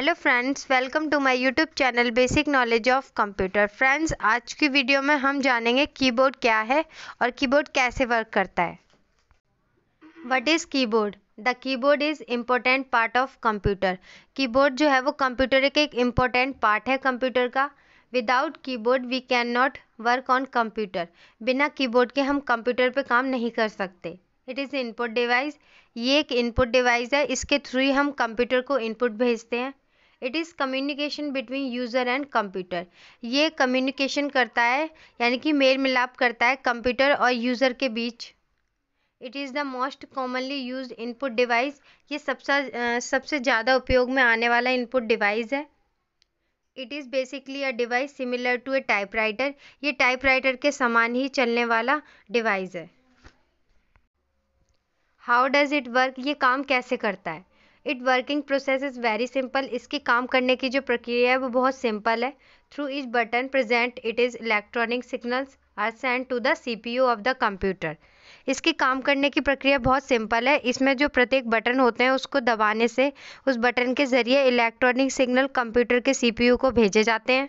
Hello friends welcome to my YouTube channel basic knowledge of computer friends आज की video में हम जानेंगे कीबोर्ड क्या है और कीबोर्ड कैसे वर्क करता है what is keyboard the keyboard is important part of computer keyboard जो है वो कंप्यूटर का एक इम्पोर्टेंट पार्ट है कंप्यूटर का without keyboard we can not work on computer बिना कीबोर्ड के हम कंप्यूटर पर काम नहीं कर सकते इट इज़ इनपुट डिवाइस ये एक इनपुट डिवाइस है इसके थ्रू ही हम कंप्यूटर को इनपुट भेजते हैं it is communication between user and computer ये कम्युनिकेशन करता है यानी कि मेल मिलाप करता है कंप्यूटर और यूज़र के बीच it is the most commonly use input device ये सबसे सबसे ज़्यादा उपयोग में आने वाला इनपुट डिवाइस है it is basically a device similar to a typewriter ये टाइपराइटर के समान ही चलने वाला डिवाइस है हाउ डज़ इट वर्क ये काम कैसे करता है it working process is very simple इसके काम करने की जो प्रक्रिया है वो बहुत सिंपल है through each button present it is electronic signals are send to the C P U of the computer इसकी काम करने की प्रक्रिया बहुत सिंपल है इसमें जो प्रत्येक बटन होते हैं उसको दबाने से उस बटन के ज़रिए इलेक्ट्रॉनिक सिग्नल कंप्यूटर के सी पी यू को भेजे जाते हैं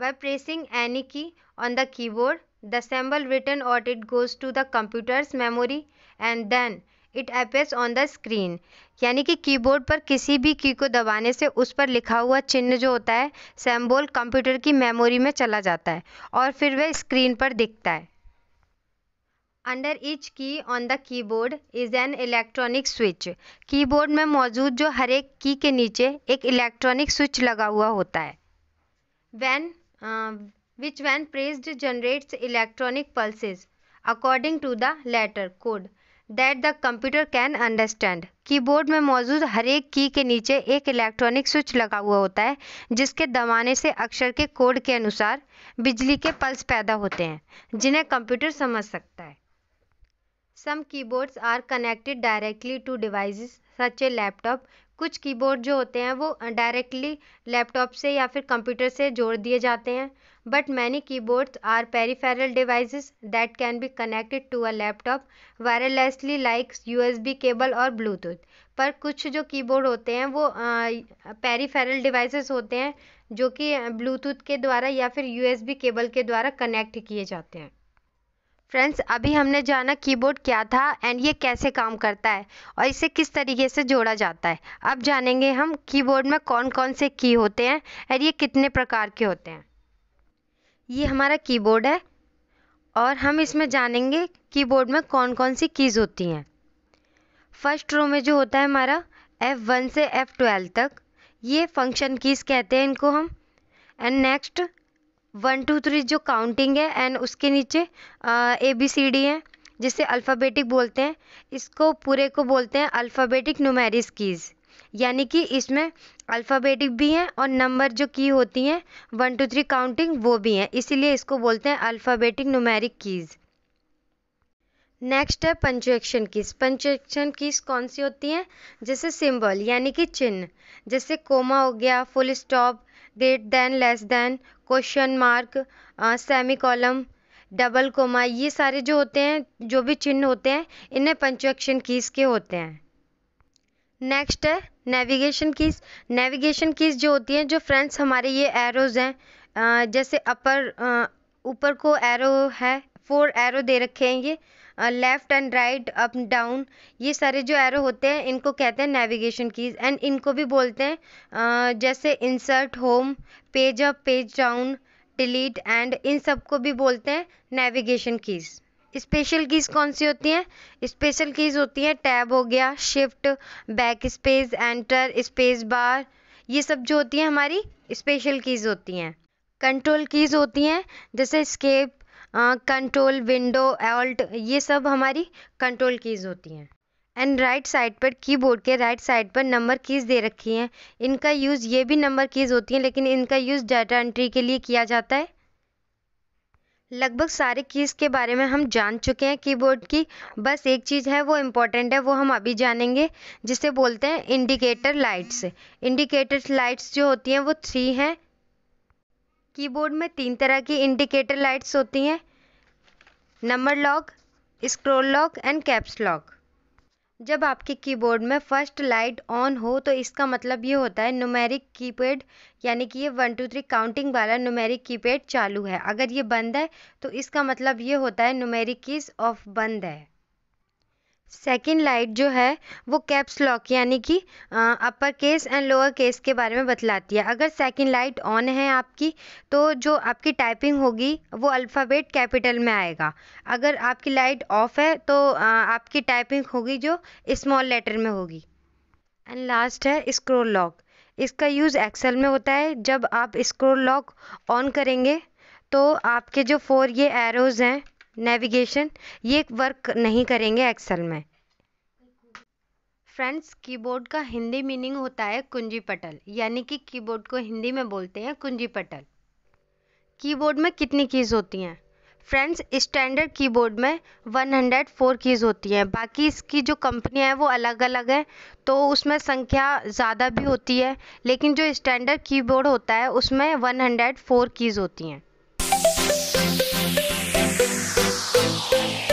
by pressing any key on the keyboard the symbol return out it goes to the computer's memory and then it appears on the screen यानी कि कीबोर्ड पर किसी भी की को दबाने से उस पर लिखा हुआ चिन्ह जो होता है सैम्बोल कंप्यूटर की मेमोरी में चला जाता है और फिर वह स्क्रीन पर दिखता है under each key on the keyboard is an electronic switch keyboard में मौजूद जो हर एक की के नीचे एक इलेक्ट्रॉनिक स्विच लगा हुआ होता है when which when pressed generates electronic pulses according to the letter code that the computer can understand keyboard में मौजूद हर एक की के नीचे एक इलेक्ट्रॉनिक स्विच लगा हुआ होता है जिसके दबाने से अक्षर के कोड के अनुसार बिजली के पल्स पैदा होते हैं जिन्हें कंप्यूटर समझ सकता है some keyboards are connected directly to devices such a laptop कुछ कीबोर्ड जो होते हैं वो डायरेक्टली लैपटॉप से या फिर कंप्यूटर से जोड़ दिए जाते हैं but are peripheral device peripheral can be can to a laptop wirelessly like U S B cable और ब्लूटूथ पर कुछ जो कीबोर्ड होते हैं वो पेरीफेरल डिवाइसेस होते हैं जो कि ब्लूटूथ के द्वारा या फिर यूएसबी केबल के द्वारा कनेक्ट किए जाते हैं फ्रेंड्स अभी हमने जाना कीबोर्ड क्या था एंड ये कैसे काम करता है और इसे किस तरीके से जोड़ा जाता है अब जानेंगे हम कीबोर्ड में कौन कौन से की होते हैं और ये कितने प्रकार के होते हैं ये हमारा कीबोर्ड है और हम इसमें जानेंगे कीबोर्ड में कौन कौन सी कीज़ होती हैं फर्स्ट रो में जो होता है हमारा एफ़ वन से एफ़ ट्वेल्व तक ये फंक्शन कीज़ कहते हैं इनको हम and next one two three जो काउंटिंग है एंड उसके नीचे ए बी सी डी है जिसे अल्फ़ाबेटिक बोलते हैं इसको पूरे को बोलते हैं अल्फ़ाबेटिक नुमेरिस कीज़ यानी कि इसमें अल्फ़ाबेटिक भी हैं और नंबर जो की होती हैं वन टू थ्री काउंटिंग वो भी हैं इसीलिए इसको बोलते हैं अल्फ़ाबेटिक नुमेरिक कीज़ नेक्स्ट है पंचुएक्शन कीज पंचुएक्शन कीज कौन सी होती हैं जैसे सिंबल यानी कि चिन्ह जैसे कोमा हो गया full stop great than less than question mark semicolon double comma ये सारे जो होते हैं जो भी चिन्ह होते हैं इन्हें पंचुएक्शन कीज के होते हैं नेक्स्ट है नेविगेशन कीज नेविगेशन कीज जो होती हैं जो फ्रेंड्स हमारे ये एरोज हैं uh, जैसे अपर uh, ऊपर को एरो है फोर एरो दे रखे हैं ये left and right up down ये सारे जो एरो होते हैं इनको कहते हैं नेविगेशन कीज़ एंड इनको भी बोलते हैं जैसे insert home page up page down delete end इन सब को भी बोलते हैं नेविगेशन कीज़ स्पेशल कीज़ कौन सी होती हैं स्पेशल कीज़ होती हैं टैब हो गया shift backspace enter space bar ये सब जो होती हैं हमारी स्पेशल कीज़ होती हैं कंट्रोल कीज़ होती हैं जैसे स्केप कंट्रोल विंडो ऑल्ट ये सब हमारी कंट्रोल कीज़ होती हैं एंड राइट साइड पर कीबोर्ड के राइट साइड पर नंबर कीज़ दे रखी हैं इनका यूज़ ये भी नंबर कीज़ होती हैं लेकिन इनका यूज़ डाटा एंट्री के लिए किया जाता है लगभग सारे कीज़ के बारे में हम जान चुके हैं कीबोर्ड की बस एक चीज़ है वो इम्पॉर्टेंट है वो हम अभी जानेंगे जिसे बोलते हैं इंडिकेटर लाइट्स इंडिकेटर लाइट्स जो होती हैं वो थ्री हैं कीबोर्ड में तीन तरह की इंडिकेटर लाइट्स होती हैं number lock scroll lock and caps lock जब आपके कीबोर्ड में फर्स्ट लाइट ऑन हो तो इसका मतलब ये होता है नुमेरिक कीपैड यानी कि ये वन टू थ्री काउंटिंग वाला नुमेरिक कीपैड चालू है अगर ये बंद है तो इसका मतलब ये होता है नुमेरिक कीज ऑफ बंद है सेकेंड लाइट जो है वो कैप्स लॉक यानी कि upper case and lower case के बारे में बतलाती है अगर सेकेंड लाइट ऑन है आपकी तो जो आपकी टाइपिंग होगी वो अल्फ़ाबेट कैपिटल में आएगा अगर आपकी लाइट ऑफ है तो आ, आपकी टाइपिंग होगी जो स्मॉल लेटर में होगी एंड लास्ट है स्क्रोल लॉक इसका यूज़ एक्सेल में होता है जब आप स्क्रोल लॉक ऑन करेंगे तो आपके जो फोर ये एरोज़ हैं नेविगेशन ये वर्क नहीं करेंगे एक्सेल में फ्रेंड्स कीबोर्ड का हिंदी मीनिंग होता है कुंजी पटल यानी कि कीबोर्ड को हिंदी में बोलते हैं कुंजी पटल कीबोर्ड में कितनी कीज़ होती हैं फ्रेंड्स स्टैंडर्ड कीबोर्ड में 104 कीज़ होती हैं बाकी इसकी जो कंपनियां हैं वो अलग अलग हैं तो उसमें संख्या ज़्यादा भी होती है लेकिन जो स्टैंडर्ड कीबोर्ड होता है उसमें 104 कीज़ होती हैं Bye.